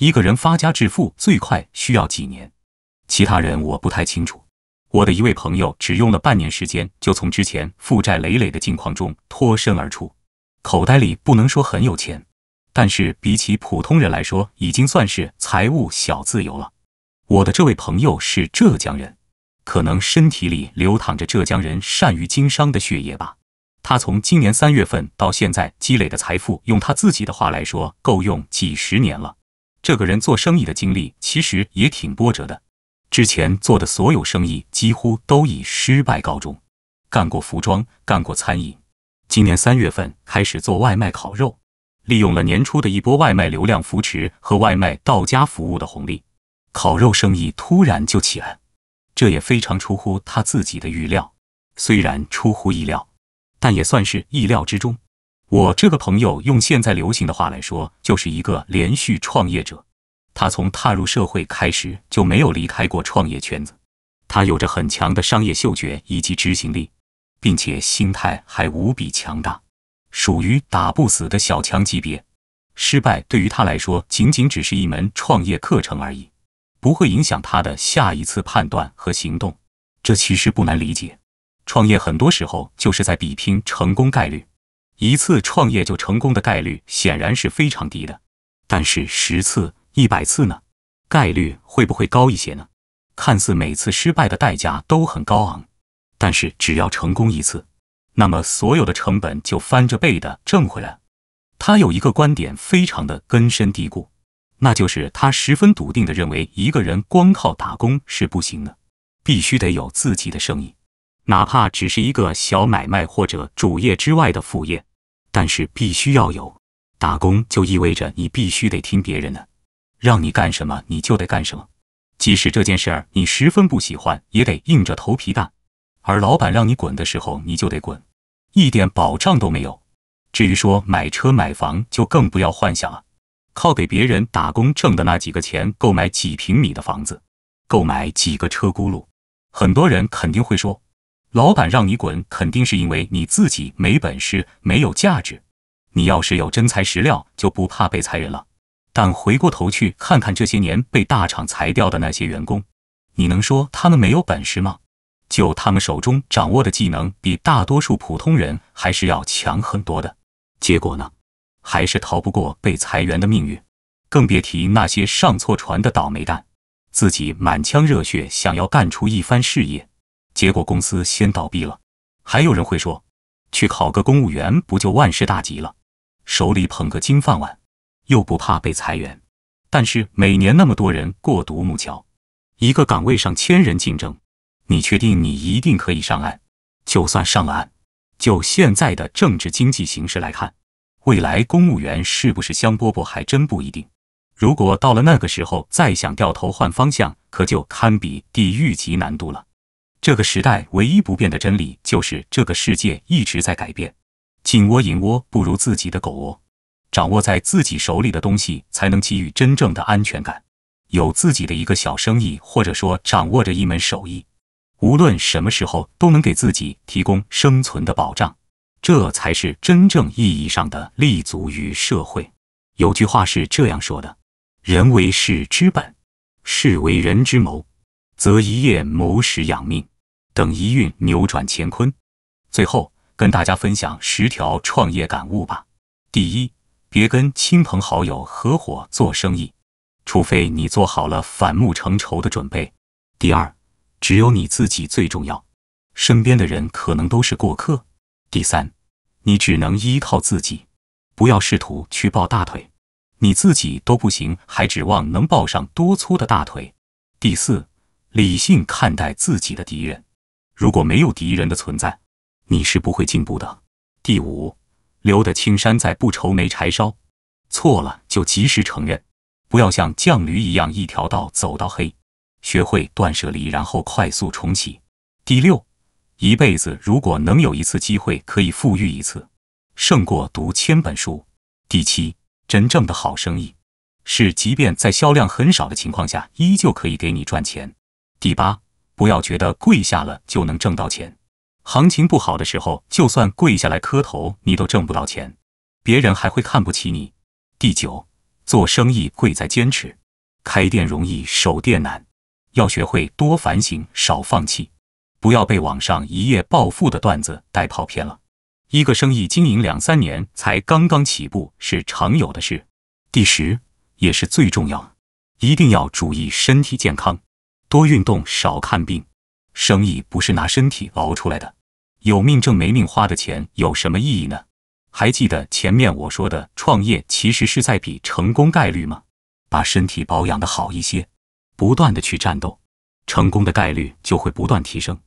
一个人发家致富最快需要几年？其他人我不太清楚。我的一位朋友只用了半年时间，就从之前负债累累的境况中脱身而出，口袋里不能说很有钱，但是比起普通人来说，已经算是财务小自由了。我的这位朋友是浙江人，可能身体里流淌着浙江人善于经商的血液吧。他从今年三月份到现在积累的财富，用他自己的话来说，够用几十年了。这个人做生意的经历其实也挺波折的，之前做的所有生意几乎都以失败告终，干过服装，干过餐饮，今年三月份开始做外卖烤肉，利用了年初的一波外卖流量扶持和外卖到家服务的红利，烤肉生意突然就起来这也非常出乎他自己的预料。虽然出乎意料，但也算是意料之中。我这个朋友用现在流行的话来说，就是一个连续创业者。他从踏入社会开始就没有离开过创业圈子。他有着很强的商业嗅觉以及执行力，并且心态还无比强大，属于打不死的小强级别。失败对于他来说，仅仅只是一门创业课程而已，不会影响他的下一次判断和行动。这其实不难理解，创业很多时候就是在比拼成功概率。一次创业就成功的概率显然是非常低的，但是十次、一百次呢？概率会不会高一些呢？看似每次失败的代价都很高昂，但是只要成功一次，那么所有的成本就翻着倍的挣回来了。他有一个观点非常的根深蒂固，那就是他十分笃定的认为，一个人光靠打工是不行的，必须得有自己的生意，哪怕只是一个小买卖或者主业之外的副业。但是必须要有，打工就意味着你必须得听别人的，让你干什么你就得干什么，即使这件事儿你十分不喜欢，也得硬着头皮干。而老板让你滚的时候，你就得滚，一点保障都没有。至于说买车买房，就更不要幻想了，靠给别人打工挣的那几个钱，购买几平米的房子，购买几个车轱辘，很多人肯定会说。老板让你滚，肯定是因为你自己没本事、没有价值。你要是有真材实料，就不怕被裁员了。但回过头去看看这些年被大厂裁掉的那些员工，你能说他们没有本事吗？就他们手中掌握的技能，比大多数普通人还是要强很多的。结果呢，还是逃不过被裁员的命运。更别提那些上错船的倒霉蛋，自己满腔热血，想要干出一番事业。结果公司先倒闭了。还有人会说，去考个公务员不就万事大吉了？手里捧个金饭碗，又不怕被裁员。但是每年那么多人过独木桥，一个岗位上千人竞争，你确定你一定可以上岸？就算上了岸，就现在的政治经济形势来看，未来公务员是不是香饽饽还真不一定。如果到了那个时候再想掉头换方向，可就堪比地狱级难度了。这个时代唯一不变的真理就是这个世界一直在改变。金窝银窝不如自己的狗窝，掌握在自己手里的东西才能给予真正的安全感。有自己的一个小生意，或者说掌握着一门手艺，无论什么时候都能给自己提供生存的保障，这才是真正意义上的立足于社会。有句话是这样说的：“人为事之本，事为人之谋，则一夜谋食养命。”等一运扭转乾坤，最后跟大家分享十条创业感悟吧。第一，别跟亲朋好友合伙做生意，除非你做好了反目成仇的准备。第二，只有你自己最重要，身边的人可能都是过客。第三，你只能依靠自己，不要试图去抱大腿，你自己都不行，还指望能抱上多粗的大腿？第四，理性看待自己的敌人。如果没有敌人的存在，你是不会进步的。第五，留得青山在，不愁没柴烧。错了就及时承认，不要像犟驴一样一条道走到黑。学会断舍离，然后快速重启。第六，一辈子如果能有一次机会可以富裕一次，胜过读千本书。第七，真正的好生意，是即便在销量很少的情况下，依旧可以给你赚钱。第八。不要觉得跪下了就能挣到钱，行情不好的时候，就算跪下来磕头，你都挣不到钱，别人还会看不起你。第九，做生意贵在坚持，开店容易守店难，要学会多反省，少放弃，不要被网上一夜暴富的段子带跑偏了。一个生意经营两三年才刚刚起步是常有的事。第十，也是最重要，一定要注意身体健康。多运动，少看病，生意不是拿身体熬出来的。有命挣，没命花的钱有什么意义呢？还记得前面我说的，创业其实是在比成功概率吗？把身体保养的好一些，不断的去战斗，成功的概率就会不断提升。